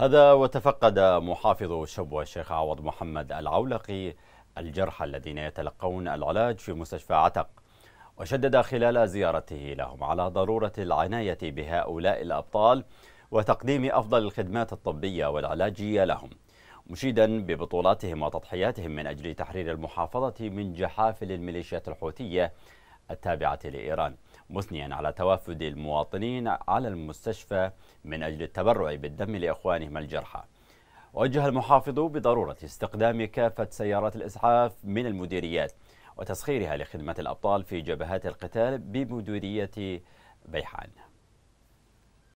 هذا وتفقد محافظ شبوة الشيخ عوض محمد العولقي الجرحى الذين يتلقون العلاج في مستشفى عتق وشدد خلال زيارته لهم على ضرورة العناية بهؤلاء الأبطال وتقديم أفضل الخدمات الطبية والعلاجية لهم مشيدا ببطولاتهم وتضحياتهم من أجل تحرير المحافظة من جحافل الميليشيات الحوثية التابعة لإيران مثنيا على توافد المواطنين على المستشفى من أجل التبرع بالدم لإخوانهم الجرحى وجه المحافظ بضرورة استخدام كافة سيارات الإسعاف من المديريات وتسخيرها لخدمة الأبطال في جبهات القتال بمديرية بيحان